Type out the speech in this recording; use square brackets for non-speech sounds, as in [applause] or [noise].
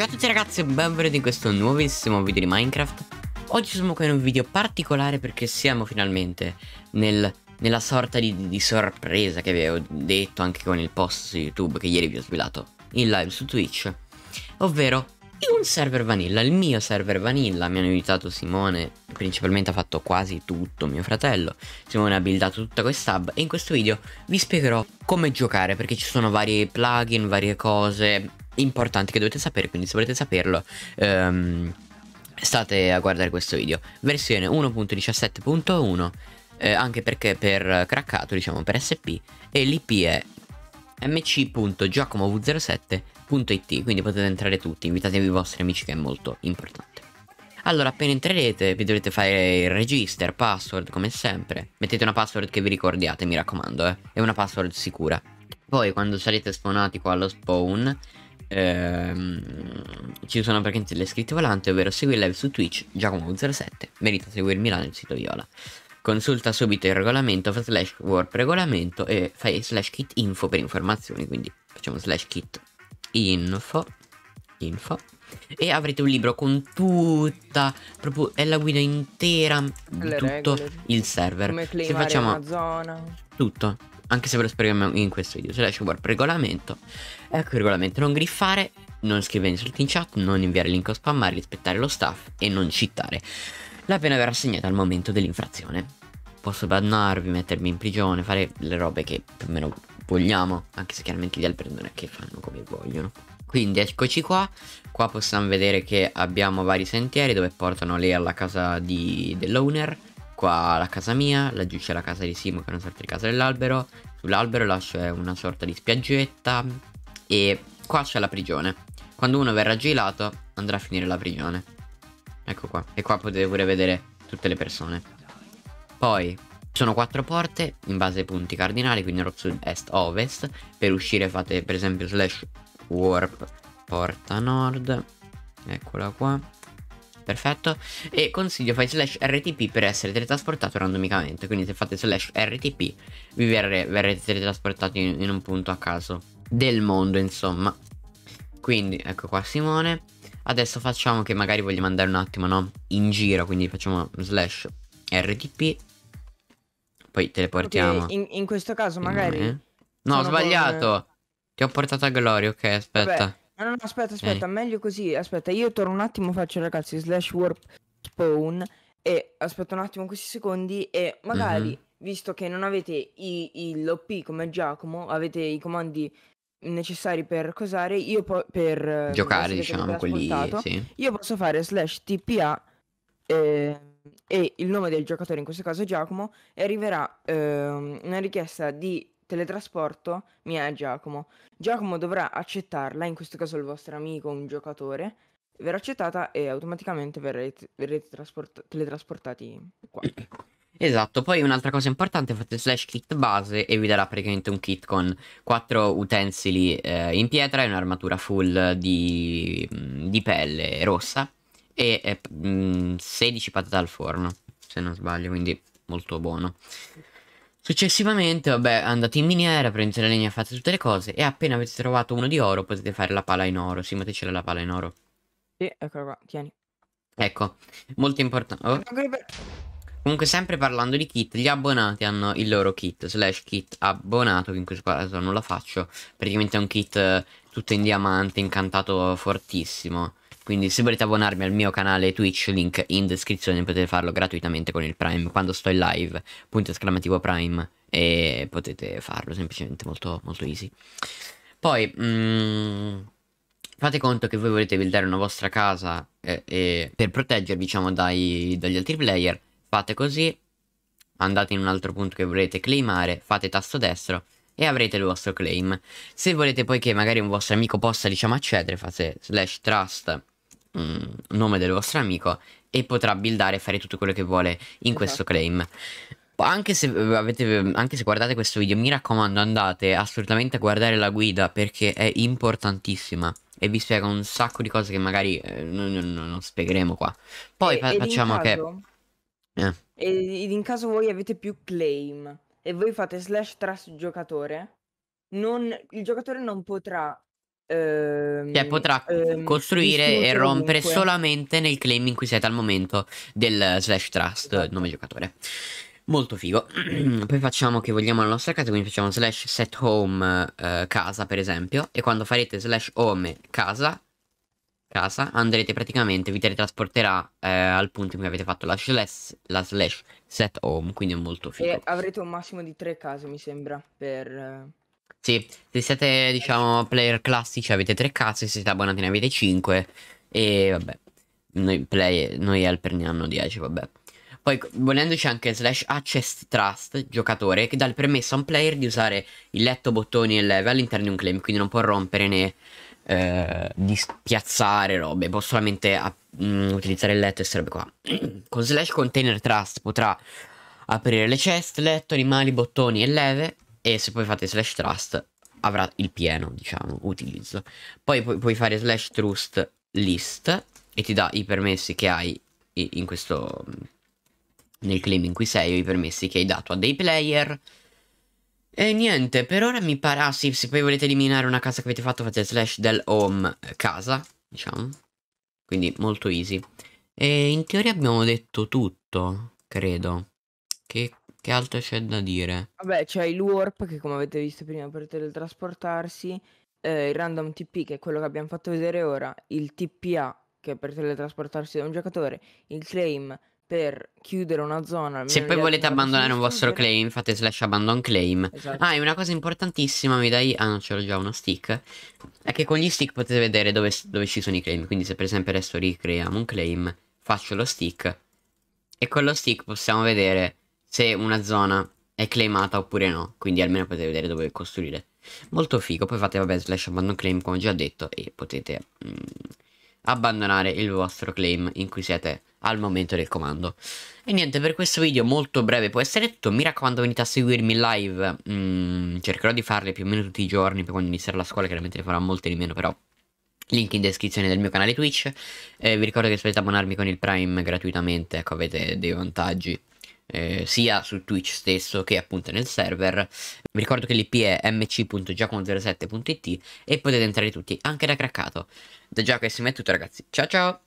Ciao a tutti ragazzi e benvenuti in questo nuovissimo video di Minecraft Oggi siamo qui in un video particolare perché siamo finalmente nel, nella sorta di, di, sorpresa che vi avevo detto anche con il post su YouTube che ieri vi ho svelato in live su Twitch Ovvero un server vanilla, il mio server vanilla, mi hanno aiutato Simone, principalmente ha fatto quasi tutto mio fratello Simone ha buildato tutta questa hub e in questo video vi spiegherò come giocare perché ci sono varie plugin, varie cose importante che dovete sapere, quindi se volete saperlo... Um, state a guardare questo video. Versione 1.17.1, eh, anche perché per craccato, diciamo per SP, e l'IP è mcgiacomov 07it quindi potete entrare tutti, invitatevi i vostri amici che è molto importante. Allora, appena entrerete, vi dovete fare il register, password, come sempre. Mettete una password che vi ricordiate, mi raccomando, eh. È una password sicura. Poi, quando sarete spawnati qua allo spawn, ehm, ci sono praticamente le scritte volante, ovvero segui live su Twitch Giacomo07, merita seguirmi là nel sito Viola. Consulta subito il regolamento slash warp regolamento e fai slash kit info per informazioni, quindi facciamo slash kit info info e avrete un libro con tutta proprio è la guida intera di tutto regole. il server. Come se facciamo tutto anche se ve lo spieghiamo in questo video. Slash warp regolamento. Ecco il regolamento. Non griffare, non scrivere insulti in chat, non inviare link o spammare, rispettare lo staff e non citare. La pena verrà assegnata al momento dell'infrazione. Posso bannarvi, mettermi in prigione, fare le robe che più o meno vogliamo, anche se chiaramente gli altri non è che fanno come vogliono. Quindi eccoci qua, qua possiamo vedere che abbiamo vari sentieri dove portano lei alla casa di, dell'owner, qua la casa mia, laggiù c'è la casa di Simo che è un'altra casa dell'albero, sull'albero là c'è eh, una sorta di spiaggetta e qua c'è la prigione. Quando uno verrà gelato andrà a finire la prigione. Ecco qua, e qua potete pure vedere tutte le persone. Poi sono quattro porte in base ai punti cardinali, quindi nord, sud, est, ovest. Per uscire fate per esempio slash warp porta nord, eccola qua perfetto. E consiglio fai slash RTP per essere teletrasportato randomicamente. Quindi se fate slash RTP vi verre, verrete teletrasportati in, in un punto a caso del mondo, insomma. Quindi ecco qua Simone. Adesso facciamo che magari voglio mandare un attimo, no? In giro, quindi facciamo slash RTP. Poi teleportiamo. Okay, in, in, questo caso magari... No, ho sbagliato. Con... Ti ho portato a Gloria, ok, aspetta. Vabbè. No, no, aspetta, aspetta, Ehi. meglio così. Aspetta, io torno un attimo, faccio ragazzi slash warp spawn e aspetto un attimo questi secondi e magari, mm-hmm. visto che non avete i, i, l'OP come Giacomo, avete i comandi necessari per cosare, io po- per eh, giocare, diciamo, quelli sì. Io posso fare slash tpa eh, e il nome del giocatore, in questo caso Giacomo, e arriverà eh, una richiesta di teletrasporto mia e Giacomo. Giacomo dovrà accettarla, in questo caso il vostro amico, un giocatore, verrà accettata e automaticamente verrete, verrete trasport- teletrasportati qua. [clears throat] Esatto, poi un'altra cosa importante, fate slash kit base e vi darà praticamente un kit con 4 utensili eh, in pietra e un'armatura full di, mm, di pelle rossa e eh, 16 mm, patate al forno, se non sbaglio, quindi molto buono. Successivamente, vabbè, andate in miniera, prendete la legna, fate tutte le cose e appena avete trovato uno di oro potete fare la pala in oro. Sì, mettetela la pala in oro. Sì, eccola qua, tieni. Ecco, molto importante. Oh. Comunque sempre parlando di kit, gli abbonati hanno il loro kit, slash kit abbonato, che in questo caso non lo faccio, praticamente è un kit eh, tutto in diamante, incantato fortissimo. Quindi se volete abbonarmi al mio canale Twitch, link in descrizione, potete farlo gratuitamente con il Prime, quando sto in live, punto esclamativo Prime, e potete farlo, semplicemente molto, molto easy. Poi... Mm, fate conto che voi volete buildare una vostra casa eh, eh, per proteggervi diciamo dai, dagli altri player Fate così, andate in un altro punto che volete claimare, fate tasto destro e avrete il vostro claim. Se volete poi che magari un vostro amico possa diciamo accedere, fate slash trust mh, mm, nome del vostro amico e potrà buildare e fare tutto quello che vuole in okay. questo esatto. claim. Anche se, eh, avete, anche se, guardate questo video, mi raccomando andate assolutamente a guardare la guida perché è importantissima e vi spiega un sacco di cose che magari eh, non, non, non spiegheremo qua. Poi e, fa facciamo che... Eh. E in caso voi avete più claim e voi fate slash trust giocatore, non, il giocatore non potrà Ehm, cioè potrà ehm, costruire e rompere comunque. solamente nel claim in cui siete al momento del slash trust esatto. nome giocatore. Molto figo. [clears throat] Poi facciamo che vogliamo la nostra casa, quindi facciamo slash set home eh, casa per esempio e quando farete slash home casa casa andrete praticamente, vi teletrasporterà eh, al punto in cui avete fatto la slash, la slash set home, quindi è molto figo. E avrete un massimo di tre case mi sembra per... Eh, sì, se siete diciamo player classici avete tre case, se siete abbonati ne avete 5 e vabbè, noi, play, noi helper ne hanno 10, vabbè. Poi volendo anche slash access trust giocatore che dà il permesso a un player di usare il letto, bottoni e leve all'interno di un claim, quindi non può rompere né eh, di spiazzare robe, posso solamente a, mh, mm, utilizzare il letto e sarebbe qua. [clears throat] Con slash container trust potrà aprire le chest, letto, animali, bottoni e leve e se poi fate slash trust avrà il pieno, diciamo, utilizzo. Poi pu puoi fare slash trust list e ti dà i permessi che hai in questo mm, nel claim in cui sei o i permessi che hai dato a dei player e eh, niente, per ora mi pare... Ah sì, se poi volete eliminare una casa che avete fatto fate slash del home eh, casa, diciamo. Quindi molto easy. E in teoria abbiamo detto tutto, credo. Che, che altro c'è da dire? Vabbè, c'è il warp che come avete visto prima per teletrasportarsi, eh, il random TP che è quello che abbiamo fatto vedere ora, il TPA che è per teletrasportarsi da un giocatore, il claim per chiudere una zona. Se poi volete abbandonare un vostro claim, fate slash abbandon claim. Esatto. Ah, e una cosa importantissima, mi dai... Ah, non c'ero già uno stick. È che con gli stick potete vedere dove, dove, ci sono i claim. Quindi se per esempio adesso ricreiamo un claim, faccio lo stick. E con lo stick possiamo vedere se una zona è claimata oppure no. Quindi almeno potete vedere dove costruire. Molto figo. Poi fate, vabbè, slash abbandon claim, come ho già detto, e potete... Mm, abbandonare il vostro claim in cui siete al momento del comando. E niente, per questo video molto breve può essere tutto, mi raccomando venite a seguirmi live, mm, cercherò di farle più o meno tutti i giorni, poi quando inizierà la scuola chiaramente ne farò molte di meno però link in descrizione del mio canale Twitch. Eh, vi ricordo che se volete abbonarmi con il Prime gratuitamente, ecco, avete dei vantaggi eh, sia su Twitch stesso che appunto nel server. Vi ricordo che l'IP è mc.giacomo07.it e potete entrare tutti, anche da craccato. Da Giacomo SM è tutto ragazzi, ciao ciao!